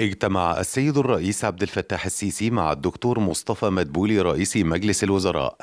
اجتمع السيد الرئيس عبد الفتاح السيسي مع الدكتور مصطفى مدبولي رئيس مجلس الوزراء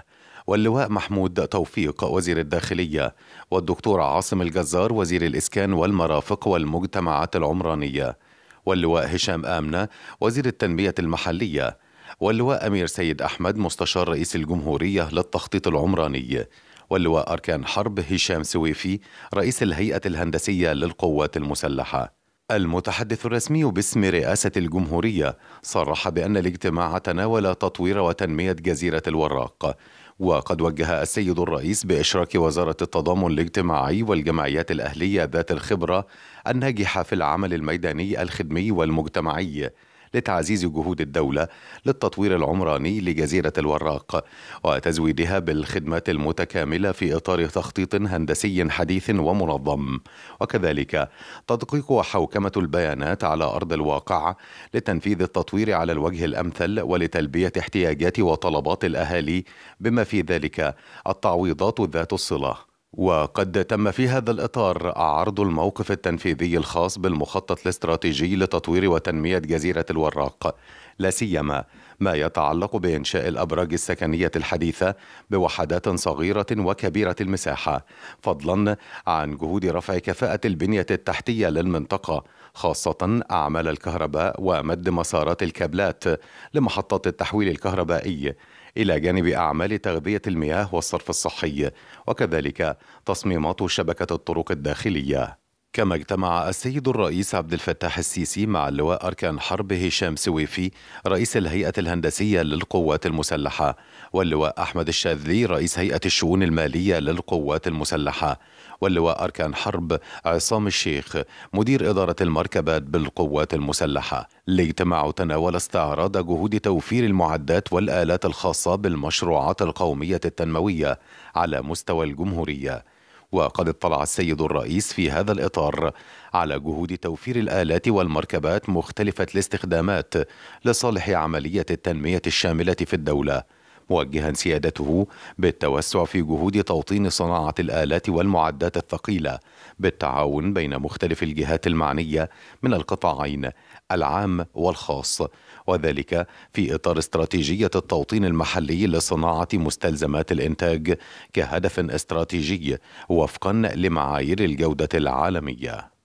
واللواء محمود توفيق وزير الداخلية والدكتور عاصم الجزار وزير الإسكان والمرافق والمجتمعات العمرانية واللواء هشام آمنة وزير التنمية المحلية واللواء أمير سيد أحمد مستشار رئيس الجمهورية للتخطيط العمراني واللواء أركان حرب هشام سويفي رئيس الهيئة الهندسية للقوات المسلحة المتحدث الرسمي باسم رئاسة الجمهورية صرح بأن الاجتماع تناول تطوير وتنمية جزيرة الوراق وقد وجه السيد الرئيس بإشراك وزارة التضامن الاجتماعي والجمعيات الأهلية ذات الخبرة الناجحة في العمل الميداني الخدمي والمجتمعي لتعزيز جهود الدولة للتطوير العمراني لجزيرة الوراق وتزويدها بالخدمات المتكاملة في إطار تخطيط هندسي حديث ومنظم وكذلك تدقيق وحوكمة البيانات على أرض الواقع لتنفيذ التطوير على الوجه الأمثل ولتلبية احتياجات وطلبات الأهالي بما في ذلك التعويضات ذات الصلة وقد تم في هذا الإطار عرض الموقف التنفيذي الخاص بالمخطط الاستراتيجي لتطوير وتنمية جزيرة الوراق لا سيما ما يتعلق بإنشاء الأبراج السكنية الحديثة بوحدات صغيرة وكبيرة المساحة فضلا عن جهود رفع كفاءة البنية التحتية للمنطقة خاصة أعمال الكهرباء ومد مسارات الكابلات لمحطات التحويل الكهربائي إلى جانب أعمال تغذية المياه والصرف الصحي وكذلك تصميمات شبكة الطرق الداخلية كما اجتمع السيد الرئيس عبد الفتاح السيسي مع اللواء أركان حرب هشام سويفي رئيس الهيئة الهندسية للقوات المسلحة واللواء أحمد الشاذلي رئيس هيئة الشؤون المالية للقوات المسلحة واللواء أركان حرب عصام الشيخ مدير إدارة المركبات بالقوات المسلحة الاجتماع تناول استعراض جهود توفير المعدات والآلات الخاصة بالمشروعات القومية التنموية على مستوى الجمهورية وقد اطلع السيد الرئيس في هذا الإطار على جهود توفير الآلات والمركبات مختلفة الاستخدامات لصالح عملية التنمية الشاملة في الدولة موجها سيادته بالتوسع في جهود توطين صناعة الآلات والمعدات الثقيلة بالتعاون بين مختلف الجهات المعنية من القطاعين العام والخاص وذلك في إطار استراتيجية التوطين المحلي لصناعة مستلزمات الإنتاج كهدف استراتيجي وفقا لمعايير الجودة العالمية